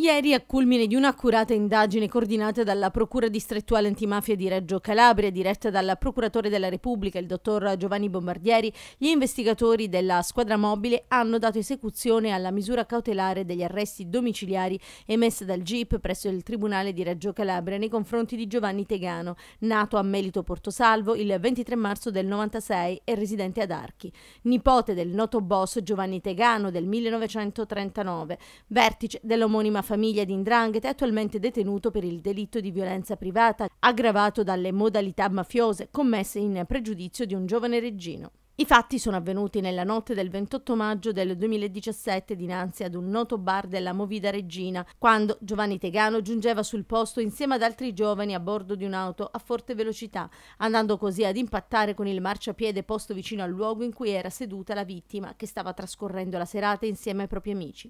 Ieri, a culmine di un'accurata indagine coordinata dalla Procura distrettuale antimafia di Reggio Calabria, diretta dal Procuratore della Repubblica, il dottor Giovanni Bombardieri, gli investigatori della squadra mobile hanno dato esecuzione alla misura cautelare degli arresti domiciliari emessa dal GIP presso il Tribunale di Reggio Calabria nei confronti di Giovanni Tegano, nato a Melito Portosalvo il 23 marzo del 96 e residente ad Archi, nipote del noto boss Giovanni Tegano del 1939, vertice dell'omonima famiglia di Indrangheta è attualmente detenuto per il delitto di violenza privata, aggravato dalle modalità mafiose commesse in pregiudizio di un giovane reggino. I fatti sono avvenuti nella notte del 28 maggio del 2017 dinanzi ad un noto bar della Movida Regina, quando Giovanni Tegano giungeva sul posto insieme ad altri giovani a bordo di un'auto a forte velocità, andando così ad impattare con il marciapiede posto vicino al luogo in cui era seduta la vittima che stava trascorrendo la serata insieme ai propri amici.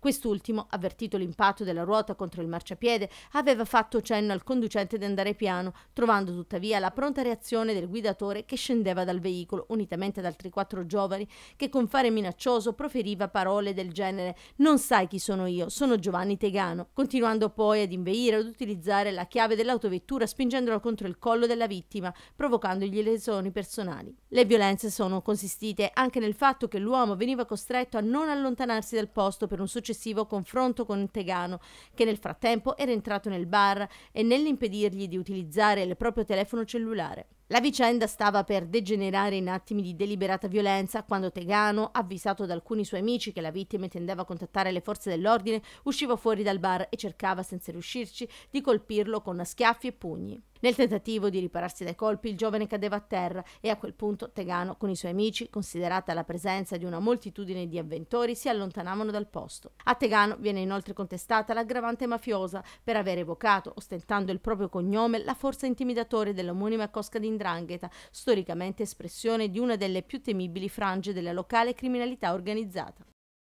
Quest'ultimo, avvertito l'impatto della ruota contro il marciapiede, aveva fatto cenno al conducente di andare piano, trovando tuttavia la pronta reazione del guidatore che scendeva dal veicolo unitamente ad altri quattro giovani che con fare minaccioso proferiva parole del genere «Non sai chi sono io, sono Giovanni Tegano», continuando poi ad inveire ad utilizzare la chiave dell'autovettura spingendola contro il collo della vittima, provocandogli lesioni personali. Le violenze sono consistite anche nel fatto che l'uomo veniva costretto a non allontanarsi dal posto per un successivo confronto con Tegano, che nel frattempo era entrato nel bar e nell'impedirgli di utilizzare il proprio telefono cellulare. La vicenda stava per degenerare in attimi di deliberata violenza quando Tegano, avvisato da alcuni suoi amici che la vittima intendeva contattare le forze dell'ordine, usciva fuori dal bar e cercava, senza riuscirci, di colpirlo con schiaffi e pugni. Nel tentativo di ripararsi dai colpi, il giovane cadeva a terra e a quel punto Tegano con i suoi amici, considerata la presenza di una moltitudine di avventori, si allontanavano dal posto. A Tegano viene inoltre contestata l'aggravante mafiosa per aver evocato, ostentando il proprio cognome, la forza intimidatoria dell'omonima cosca d'indrangheta, storicamente espressione di una delle più temibili frange della locale criminalità organizzata.